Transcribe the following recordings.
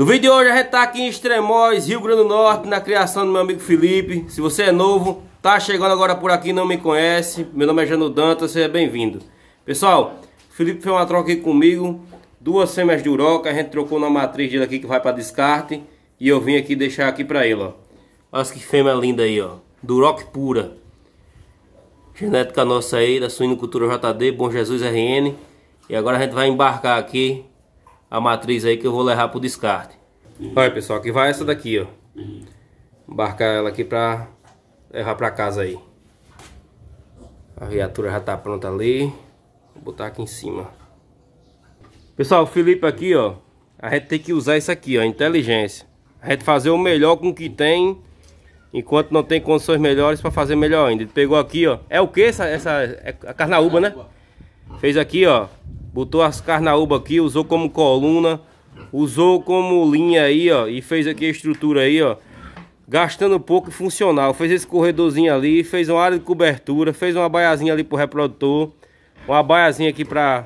No vídeo de hoje a gente tá aqui em Extremóis, Rio Grande do Norte, na criação do meu amigo Felipe. Se você é novo, tá chegando agora por aqui, não me conhece, meu nome é Jano Dantas, seja bem-vindo. Pessoal, o Felipe fez uma troca aqui comigo, duas sêmeas de uroca, a gente trocou na matriz dele aqui que vai para descarte. E eu vim aqui deixar aqui para ele, ó. Olha que fêmea linda aí, ó. Duroc pura. Genética nossa aí, da Cultura JD, Bom Jesus RN. E agora a gente vai embarcar aqui a matriz aí que eu vou levar pro descarte. Olha pessoal, aqui vai essa daqui, ó. Embarcar ela aqui pra levar pra casa aí. A viatura já tá pronta ali. Vou botar aqui em cima. Pessoal, o Felipe aqui, ó. A gente tem que usar isso aqui, ó. Inteligência. A gente fazer o melhor com o que tem. Enquanto não tem condições melhores para fazer melhor ainda. Ele pegou aqui, ó. É o que essa, essa... É a carnaúba, né? Fez aqui, ó. Botou as carnaúba aqui, usou como coluna, usou como linha aí, ó, e fez aqui a estrutura aí, ó. Gastando pouco e funcional. Fez esse corredorzinho ali, fez uma área de cobertura, fez uma baiazinha ali pro reprodutor, uma baiazinha aqui pra,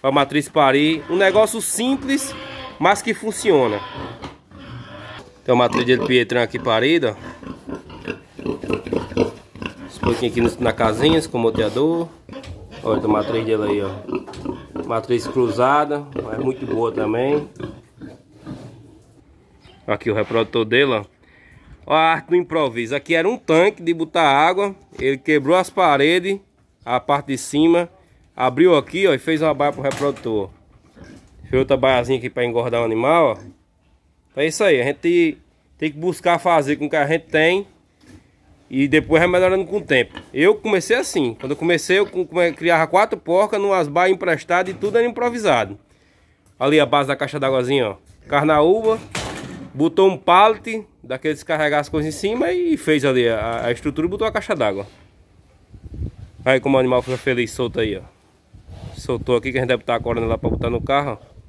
pra matriz parir. Um negócio simples, mas que funciona. Tem uma matriz de Pietran aqui parida, ó. Esse pouquinho aqui na casinha, esse comoteador. Olha, tem uma matriz dele aí, ó matriz cruzada, é muito boa também. Aqui o reprodutor dela, ó. a arte do improviso. Aqui era um tanque de botar água. Ele quebrou as paredes, a parte de cima. Abriu aqui, ó, e fez uma baia o reprodutor. Fez outra baiazinha aqui para engordar o animal, ó. Então é isso aí, a gente tem que buscar fazer com o que a gente tem e depois vai melhorando com o tempo. Eu comecei assim. Quando eu comecei, eu criava quatro porcas, numas baias emprestadas e tudo era improvisado. Ali a base da caixa d'águazinha, assim, ó. Carnaúba, botou um pallet, daqueles carregar as coisas em cima e fez ali a, a estrutura e botou a caixa d'água. Aí como o animal foi feliz solto aí, ó. Soltou aqui que a gente deve estar acordando lá pra botar no carro, ó.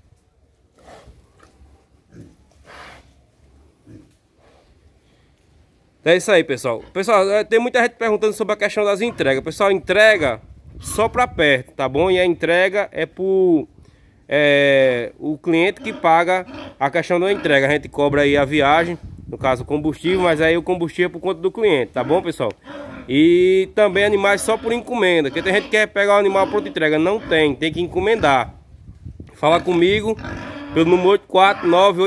é isso aí, pessoal. Pessoal, é, tem muita gente perguntando sobre a questão das entregas. Pessoal, entrega só para perto, tá bom? E a entrega é por é, o cliente que paga a questão da entrega. A gente cobra aí a viagem, no caso combustível, mas aí o combustível é por conta do cliente, tá bom, pessoal? E também animais só por encomenda, porque tem gente que quer pegar o animal pronto entrega. Não tem, tem que encomendar. Fala comigo pelo número 1809.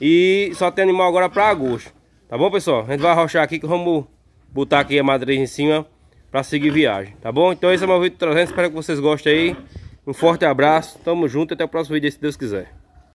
E só tem animal agora para agosto. Tá bom, pessoal? A gente vai arrochar aqui que vamos botar aqui a matriz em cima para seguir viagem. Tá bom? Então esse é o meu vídeo trazendo. Espero que vocês gostem aí. Um forte abraço. Tamo junto. Até o próximo vídeo, se Deus quiser.